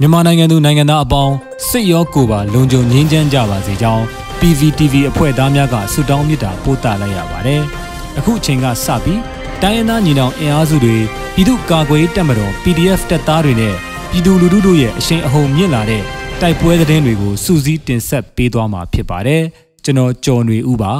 မြန်မာနိုင်ငံသူနိုင်ငံသားအပေါင်းစိတ်ရောကိုယ်ပါလုံခြုံငြိမ်းချမ်းကြပါစေကြောင်း PVTV အဖွဲ့သားများကဆုတောင်းမေတ္တာပို့သလိုက်ရပါတယ်။အခုအချိန်ကစပြီးတိုင်းရင်းသားညီနောင်အင်အားစုတွေပြည်သူ့ကာကွယ်တပ်မတော် PDF တပ်သားတွေနဲ့ပြည်သူလူထုတို့ရဲ့အရှိန်အဟုန်မြင့်လာတဲ့တိုက်ပွဲသတင်းတွေကိုစူးစီးတင်ဆက်ပေးသွားမှာဖြစ်ပါတယ်။ကျွန်တော်ကျော်နေဦးပါ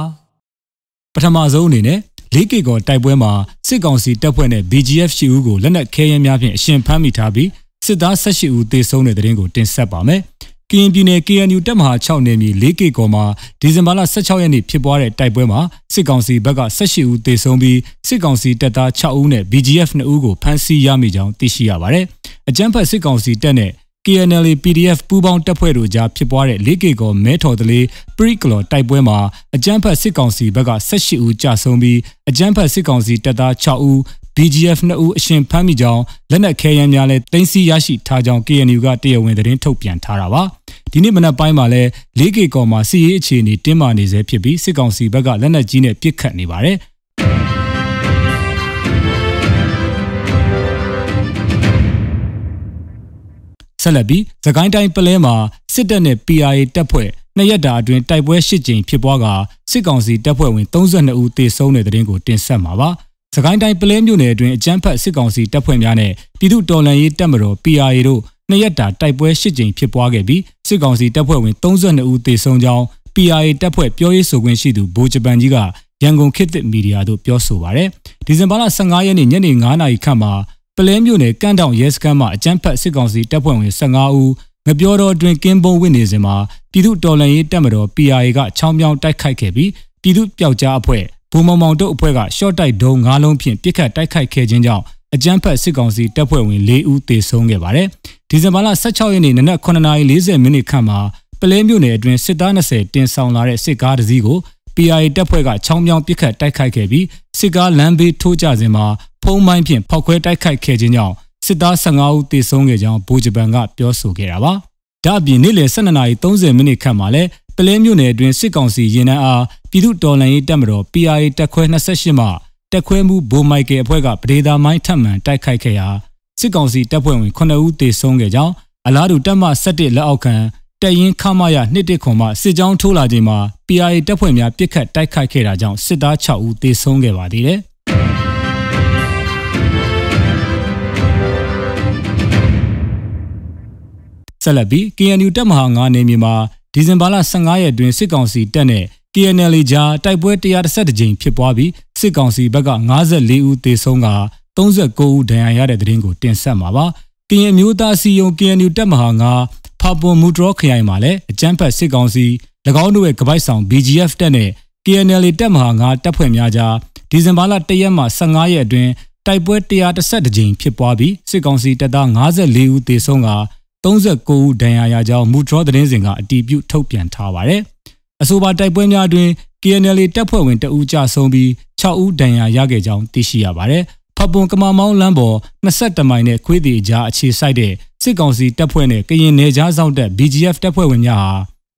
။ပထမဆုံးအနေနဲ့၄ကီကောတိုက်ပွဲမှာစစ်ကောင်စီတပ်ဖွဲ့နဲ့ BGF ရှိဦးကိုလက်နက်ခဲယမ်းများဖြင့်အရှင်ဖမ်းမိထားပြီးစစ်သား18ဦးသေဆုံးတဲ့တဲ့ရင်ကိုတင်ဆက်ပါမယ်။ကရင်ပြည်နယ် KNU တပ်မဟာ6နယ်မြေ 4K ကော်မှာဒီဇင်ဘာလ16ရက်နေ့ဖြစ်ပွားတဲ့တိုက်ပွဲမှာစစ်ကောင်စီဘက်က18ဦးသေဆုံးပြီးစစ်ကောင်စီတပ်သား6ဦးနဲ့ BGF 2ဦးကိုဖမ်းဆီးရမိကြောင်းသိရှိရပါတယ်။အကြမ်းဖက်စစ်ကောင်စီတပ်နဲ့ KNL PDF ပူးပေါင်းတပ်ဖွဲ့တို့ကြားဖြစ်ပွားတဲ့ 4K ကောမဲထော်တလေးပရိကလော်တိုက်ပွဲမှာအကြမ်းဖက်စစ်ကောင်စီဘက်က18ဦးကြာဆုံးပြီးအကြမ်းဖက်စစ်ကောင်စီတပ်သား6ဦး BGF နှစ်ဦးအရှင်ဖမ်းမိကြောင်းလက်နက်ခဲယမ်းများလည်းတင်စီရရှိထားကြောင်း KNU ကတရားဝင်သတင်းထုတ်ပြန်ထားတာပါဒီနေ့မနက်ပိုင်းမှာလည်း 4K ကော်မှာစီရေးအခြေအနေတင်းမာနေဆဲဖြစ်ပြီးစစ်ကောင်စီဘက်ကလက်နက်ကြီးနဲ့ပစ်ခတ်နေပါတယ်ဆက်လက်ပြီးသခိုင်းတိုင်းပလဲမှာစစ်တပ်နဲ့ PIA တပ်ဖွဲ့နှစ်ရက်တာအတွင်းတိုက်ပွဲ၈ကြိမ်ဖြစ်ပွားကစစ်ကောင်စီတပ်ဖွဲ့ဝင်32ဦးသေဆုံးတဲ့တဲ့တင်ကိုတင်ဆက်မှာပါ။။စကိုင်းတိုင်းပလဲမြို့နယ်အတွင်းအကြမ်းဖက်စစ်ကောင်စီတပ်ဖွဲ့များနဲ့ပြည်သူတော်လှန်ရေးတပ်မတော် PRA တို့နှစ်ရက်တာတိုက်ပွဲ၈ကြိမ်ဖြစ်ပွားခဲ့ပြီးစစ်ကောင်စီတပ်ဖွဲ့ဝင်32ဦးသေဆုံးကြောင်း PRA တပ်ဖွဲ့ပြောရေးဆိုခွင့်ရှိသူဘူဂျပန်ကြီးကရန်ကုန်ခေတ်သစ်မီဒီယာတို့ပြောဆိုပါရယ်။ဒီဇင်ဘာလ15ရက်နေ့ညနေ9:00နာရီခန့်မှာပလဲမြို့နယ်ကန့်တောင်ရဲစခန်းမှာအကြမ်းဖက်စစ်ကောင်စီတပ်ဖွဲ့ဝင်15ဦးငပြောတော်တွင်ကင်းဘုံဝင်နေစဉ်မှာပြည်သူတော်လှန်ရေးတပ်မတော် PRA ကချောင်းပြောင်းတိုက်ခိုက်ခဲ့ပြီးပြည်သူပျောက်ကြားအဖွဲ့ဗိုလ်မောင်မောင်တို့အဖွဲ့ကရှော့တိုက်ဒုံ၅လုံးဖြင့်ပြစ်ခတ်တိုက်ခိုက်ခဲ့ခြင်းကြောင့်အကြမ်းဖက်စစ်ကောင်စီတပ်ဖွဲ့ဝင်၄ဦးသေဆုံးခဲ့ပါတယ်။ဒီဇင်ဘာလ16ရက်နေ့နနက်9:40မိနစ်ခန့်မှာပလဲမြို့နယ်အတွင်းစစ်သား20တင်ဆောင်လာတဲ့စစ်ကားတစ်စီးကို PIA တပ်ဖွဲ့ကချောင်းမြောင်းပစ်ခတ်တိုက်ခိုက်ခဲ့ပြီးစစ်ကားလမ်းဘေးထိုးကျစဉ်မှာဖုံးမိုင်းဖြင့်ဖောက်ခွဲတိုက်ခိုက်ခဲ့ခြင်းကြောင့်စစ်သား15ဦးသေဆုံးခဲ့ကြောင်းဗိုလ်ဂျပန်ကပြောဆိုခဲ့တာပါ။ဒါ့အပြင်နေ့လယ်12:30မိနစ်ခန့်မှာလည်းပလဲမြို့နယ်အတွင်းစစ်ကောင်စီရင်နှန်းအားပြည်သူတော်လှန်ရေးတပ်မတော် PRA တပ်ခွဲ28မှတပ်ခွဲမှုဘိုမိုက်ကယ်အဖွဲ့ကပဒေသာမိုင်းထပ်မံတိုက်ခိုက်ခဲ့ရာစစ်ကောင်စီတပ်ဖွဲ့ဝင်9ဦးသေဆုံးခဲ့ကြောင်းအလားတူတပ်မ17လက်အောက်ခံတပ်ရင်းခမရ21ခွန်မှစစ်ကြောင်းထိုးလာချိန်မှာ PRA တပ်ဖွဲ့များပစ်ခတ်တိုက်ခိုက်ခဲ့တာကြောင့်စစ်သား6ဦးသေဆုံးခဲ့ပါသေးတယ်ဆလဘီ KNU တပ်မဟာ9နေမြေမှာဒီဇင်ဘာလ15ရက်တွင်စစ်ကောင်စီတပ်နဲ့ TNL ကြားတိုက်ပွဲ131ကြိမ်ဖြစ်ပွားပြီးစစ်ကောင်စီဘက်က54ဦးသေဆုံးက39ဦးဒဏ်ရာရတဲ့တဲ့တင်ကိုတင်ဆက်မှာပါ။ကရင်မျိုးသားစီယုံ KNU တပ်မဟာ9ဖပွန်မူဒရော့ခရိုင်မှာလည်းအကြမ်းဖက်စစ်ကောင်စီ၎င်းတို့ရဲ့ကပိုက်ဆောင် BGF တပ်နဲ့ KNL တပ်မဟာ9တပ်ဖွဲ့များကြားဒီဇင်ဘာလ1ရက်မှ15ရက်အတွင်းတိုက်ပွဲ131ကြိမ်ဖြစ်ပွားပြီးစစ်ကောင်စီတပ်သား54ဦးသေဆုံးက39ဦးဒဏ်ရာရကြောင်းမူထရောသတင်းစဉ်ကအတည်ပြုထုတ်ပြန်ထားပါတယ်။အဆိုပါတိုက်ပွဲများအတွင် KNL တပ်ဖွဲ့ဝင်တအူးကြဆုံးပြီး6ဦးဒဏ်ရာရခဲ့ကြောင်းသိရှိရပါတယ်။ဖပွန်ကမာမောင်းလမ်းပေါ်22မိုင်နဲ့ခွေးတီကြားအခြေစိုက်တဲ့စစ်ကောင်စီတပ်ဖွဲ့နဲ့ကရင်နယ်ကြားစောင့်တပ် BGF တပ်ဖွဲ့ဝင်များဟာ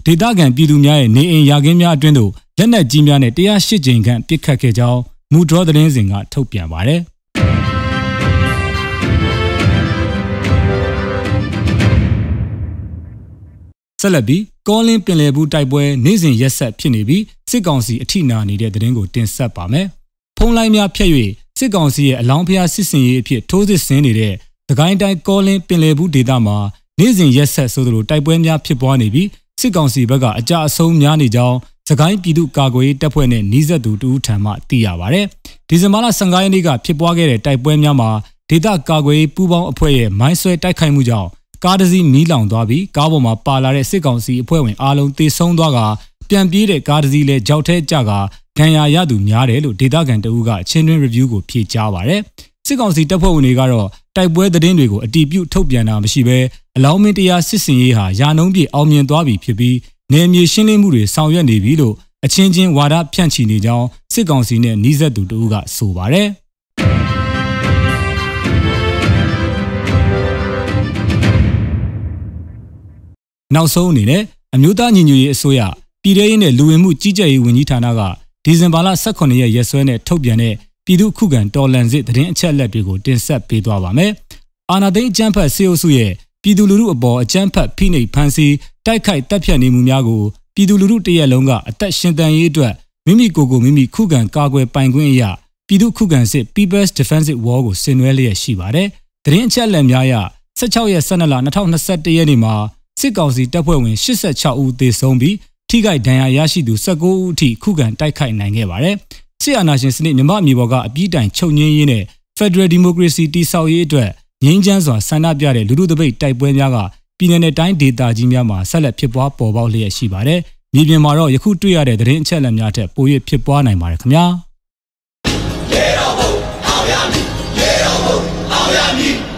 ဒေသခံပြည်သူများရဲ့နေအိမ်ယာခင်းများအတွင်းသို့လက်နက်ကြီးများနဲ့108ကြိမ်ခန့်ပစ်ခတ်ခဲ့ကြောင်းမူဒရောသတင်းစဉ်ကထုတ်ပြန်ပါတယ်ဆက်လက်ပြီးကောလင်းပင်လယ်ဘူးတိုက်ပွဲနေ့စဉ်ရက်ဆက်ဖြစ်နေပြီးစစ်ကောင်စီအထိနာနေတဲ့သတင်းကိုတင်ဆက်ပါမယ်။ဖုံးလိုက်များဖြတ်၍စစ်ကောင်စီရဲ့အလောင်းဖျားစစ်စင်ရေးအဖြစ်ထိုးစစ်ဆင်နေတဲ့သခိုင်းတိုင်းကောလင်းပင်လယ်ဘူးဒေသမှာနေ့စဉ်ရက်ဆက်ဆိုသလိုတိုက်ပွဲများဖြစ်ပွားနေပြီးစစ်ကောင်စီဘက်ကအကြအဆုံးများနေကြောင်းသခိုင်းပြည်သူကာကွယ်ရေးတပ်ဖွဲ့နဲ့နှီးဆက်သူတဦးထံမှသိရပါဗျ။ဒီဇင်ဘာလ15ရက်နေ့ကဖြစ်ပွားခဲ့တဲ့တိုက်ပွဲများမှာဒေသကာကွယ်ရေးပူးပေါင်းအဖွဲ့ရဲ့မိုင်းဆွဲတိုက်ခိုက်မှုကြောင့်ကားတစ်စီးမီးလောင်သွားပြီးကားပေါ်မှာပါလာတဲ့စစ်ကောင်စီအဖွဲ့ဝင်အားလုံးတေဆုံးသွားကပြန်ပြေးတဲ့ကားတစ်စီးလည်းကြောက်ထဲကျကဒဏ်ရာရသူများတယ်လို့ဒေသခံတအူးကအချင်းတွင်း review ကိုဖြေကြားပါဗျ။စစ်ကောင်စီတပ်ဖွဲ့ဝင်တွေကတော့တိုက်ပွဲသတင်းတွေကိုအတီးပြုတ်ထုတ်ပြန်တာမရှိဘဲအလောင်းမင်းတရားစစ်စင်ရေးဟာယာနုံးပြေအောင်မြင်သွားပြီဖြစ်ပြီးနယ်မြေရှင်းလင်းမှုတွေဆောင်ရွက်နေပြီလို့အချင်းချင်းဝါဒဖြန့်ချီနေကြောင်းစစ်ကောင်စီနဲ့နှီးဆက်သူတအူးကဆိုပါဗျ။နောက်ဆုံးအနေနဲ့အမျိုးသားညီညွတ်ရေးအစိုးရပြည်ထောင်စုနဲ့လူဝင်မှုကြီးကြပ်ရေးဝန်ကြီးဌာနကဒီဇင်ဘာလ18ရက်ရက်စွဲနဲ့ထုတ်ပြန်တဲ့ပြည်သူ့ခုခံတော်လှန်စစ်သတင်းအချက်အလက်တွေကိုတင်ဆက်ပေးသွားပါမယ်။အာဏာသိမ်းအကြမ်းဖက်စစ်အုပ်စုရဲ့ပြည်သူလူထုအပေါ်အကြမ်းဖက်ဖိနှိပ်ဖန်ဆီးတိုက်ခိုက်တပ်ဖြတ်နေမှုများကို ပြည်သူလူထုတရက်လုံးကအသက်ရှင်တန်ရေးအတွက်မိမိကိုယ်ကိုမိမိခုခံကာကွယ်ပိုင်ခွင့်အရာပြည်သူခုခံစစ် People's Defensive War ကိုဆင်နွှဲလျက်ရှိပါတယ်။သတင်းအချက်အလက်များအရ16ရက်12လ2021ရက်နေ့မှာစစ်ကောင်စီတပ်ဖွဲ့ဝင်86ဦးသေဆုံးပြီးထိခိုက်ဒဏ်ရာရရှိသူ19ဦးအထိခုခံတိုက်ခိုက်နိုင်ခဲ့ပါတယ်။စစ်အာဏာရှင်စနစ်မြမအမျိုးပေါ်ကအပြည့်တိုင်ချုပ်ငင်းရေးနဲ့ Federal Democracy တိဆောက်ရေးအတွက်ငြင်းချမ်းစွာဆန္ဒပြတဲ့လူထုတပိတ်တိုက်ပွဲများကပြည်내နဲ့တိုင်းဒေသကြီးများမှာဆက်လက်ဖြစ်ပွားပေါ်ပေါက်လျက်ရှိပါတယ်။မြေပြင်မှာတော့ယခုတွေ့ရတဲ့သတင်းအချက်အလက်များထက်ပို၍ဖြစ်ပွားနိုင်ပါတယ်ခင်ဗျာ။ Yeah, oh, oh, oh, yeah, me.